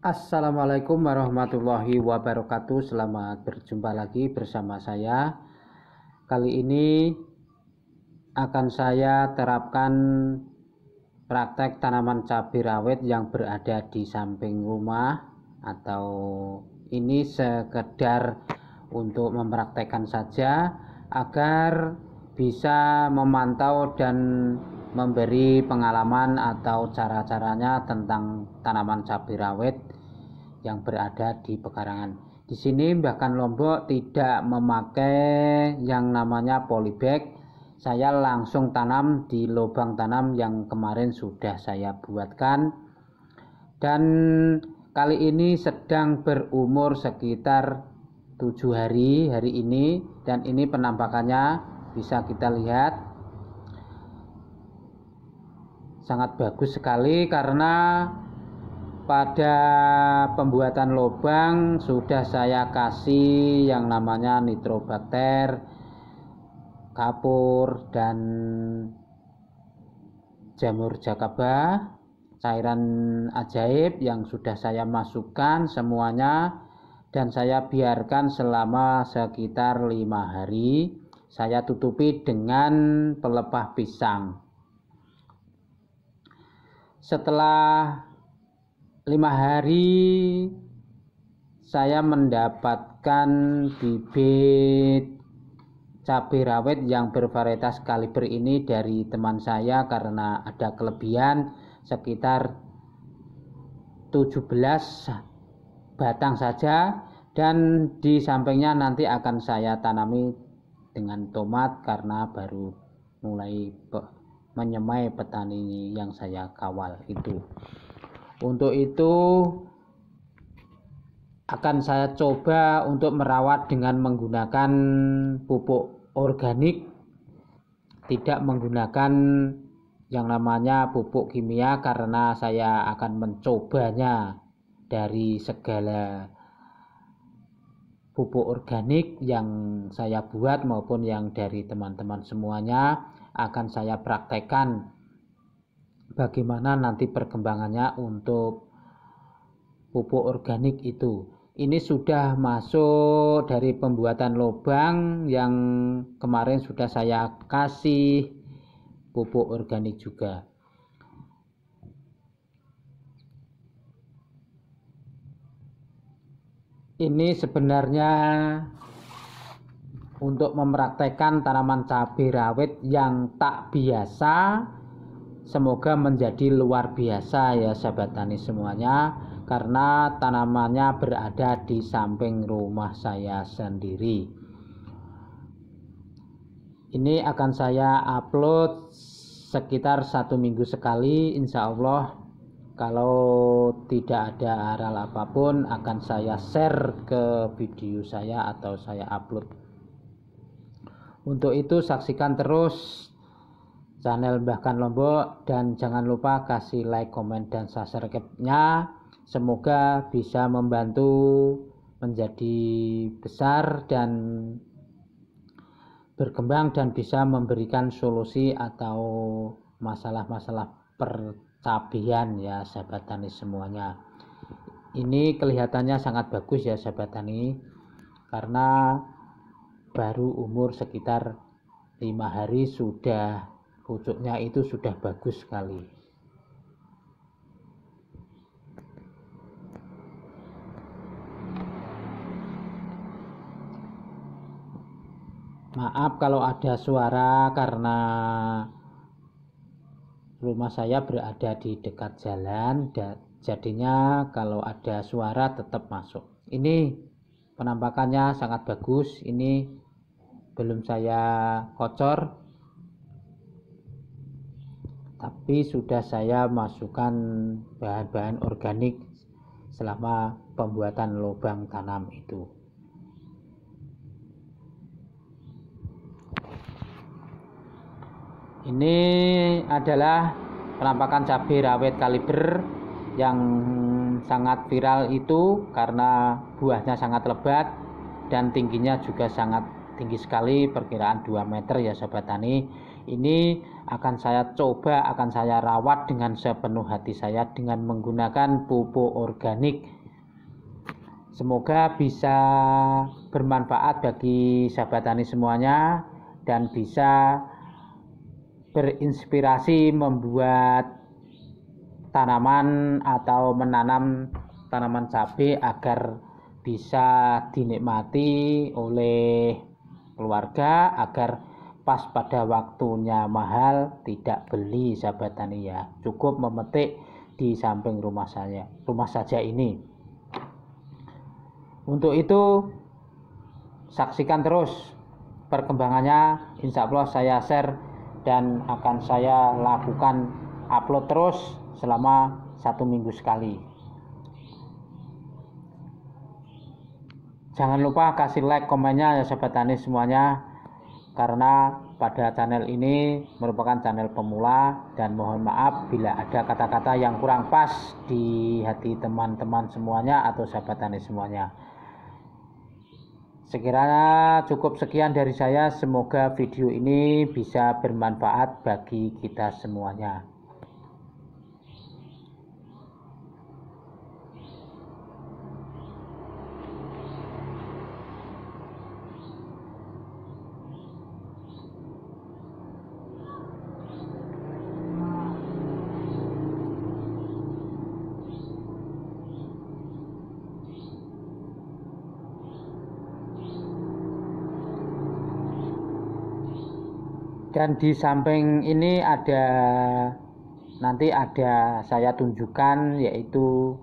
Assalamualaikum warahmatullahi wabarakatuh. Selamat berjumpa lagi bersama saya. Kali ini akan saya terapkan praktek tanaman cabai rawit yang berada di samping rumah atau ini sekedar untuk mempraktekkan saja agar bisa memantau dan memberi pengalaman atau cara-caranya tentang tanaman cabai rawit yang berada di pekarangan. Di sini bahkan Lombok tidak memakai yang namanya polybag. Saya langsung tanam di lubang tanam yang kemarin sudah saya buatkan. Dan kali ini sedang berumur sekitar 7 hari hari ini dan ini penampakannya bisa kita lihat sangat bagus sekali karena pada pembuatan lubang sudah saya kasih yang namanya nitrobakter kapur dan jamur jakaba cairan ajaib yang sudah saya masukkan semuanya dan saya biarkan selama sekitar lima hari saya tutupi dengan pelepah pisang setelah lima hari saya mendapatkan bibit cabai rawit yang bervarietas kaliber ini dari teman saya karena ada kelebihan sekitar 17 batang saja dan di sampingnya nanti akan saya tanami dengan tomat karena baru mulai menyemai petani yang saya kawal itu untuk itu akan saya coba untuk merawat dengan menggunakan pupuk organik tidak menggunakan yang namanya pupuk kimia karena saya akan mencobanya dari segala pupuk organik yang saya buat maupun yang dari teman-teman semuanya akan saya praktekkan bagaimana nanti perkembangannya untuk pupuk organik itu. Ini sudah masuk dari pembuatan lubang yang kemarin sudah saya kasih pupuk organik juga. Ini sebenarnya untuk mempraktekkan tanaman cabai rawit yang tak biasa Semoga menjadi luar biasa ya sahabat tani semuanya karena tanamannya berada di samping rumah saya sendiri. Ini akan saya upload sekitar satu minggu sekali insya Allah kalau tidak ada aral apapun akan saya share ke video saya atau saya upload untuk itu saksikan terus channel Bahkan Lombok dan jangan lupa kasih like, komen, dan subscribe-nya. Semoga bisa membantu menjadi besar dan berkembang dan bisa memberikan solusi atau masalah-masalah percabian ya sahabat tani semuanya. Ini kelihatannya sangat bagus ya sahabat tani karena baru umur sekitar lima hari sudah wujudnya itu sudah bagus sekali maaf kalau ada suara karena rumah saya berada di dekat jalan dan jadinya kalau ada suara tetap masuk ini penampakannya sangat bagus ini belum saya kocor tapi sudah saya masukkan bahan-bahan organik selama pembuatan lubang tanam itu ini adalah penampakan cabai rawit kaliber yang sangat viral itu karena buahnya sangat lebat dan tingginya juga sangat tinggi sekali perkiraan 2 meter ya sobat tani ini akan saya coba, akan saya rawat dengan sepenuh hati saya dengan menggunakan pupuk organik. Semoga bisa bermanfaat bagi sahabat tani semuanya dan bisa berinspirasi membuat tanaman atau menanam tanaman cabai agar bisa dinikmati oleh keluarga agar pas pada waktunya mahal tidak beli sahabat tani ya iya, cukup memetik di samping rumah saya rumah saja ini untuk itu saksikan terus perkembangannya insya Allah saya share dan akan saya lakukan upload terus selama satu minggu sekali jangan lupa kasih like komennya ya sahabat tani semuanya karena pada channel ini merupakan channel pemula dan mohon maaf bila ada kata-kata yang kurang pas di hati teman-teman semuanya atau sahabat tani semuanya. Sekiranya cukup sekian dari saya, semoga video ini bisa bermanfaat bagi kita semuanya. dan di samping ini ada nanti ada saya tunjukkan yaitu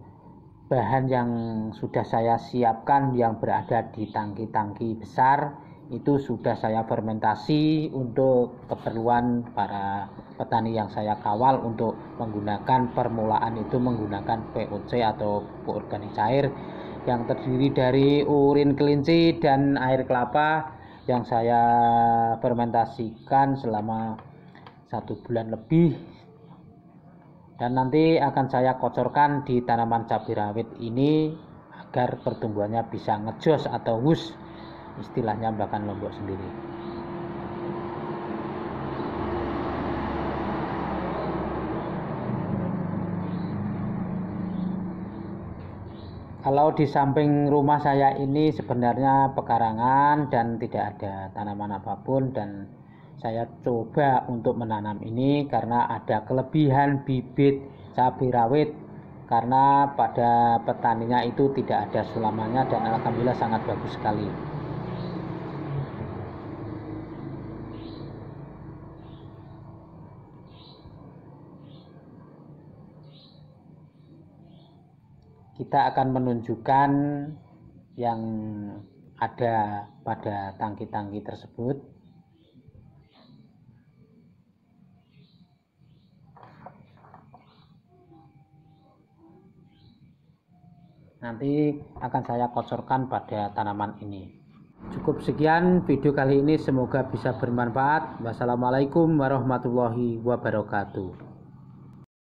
bahan yang sudah saya siapkan yang berada di tangki-tangki besar itu sudah saya fermentasi untuk keperluan para petani yang saya kawal untuk menggunakan permulaan itu menggunakan POC atau pupuk organik cair yang terdiri dari urin kelinci dan air kelapa yang saya fermentasikan selama satu bulan lebih dan nanti akan saya kocorkan di tanaman cabai rawit ini agar pertumbuhannya bisa ngejos atau wus istilahnya bahkan lombok sendiri kalau di samping rumah saya ini sebenarnya pekarangan dan tidak ada tanaman apapun dan saya coba untuk menanam ini karena ada kelebihan bibit cabai rawit karena pada petaninya itu tidak ada selamanya dan alhamdulillah sangat bagus sekali. kita akan menunjukkan yang ada pada tangki-tangki tersebut nanti akan saya kocorkan pada tanaman ini cukup sekian video kali ini semoga bisa bermanfaat wassalamualaikum warahmatullahi wabarakatuh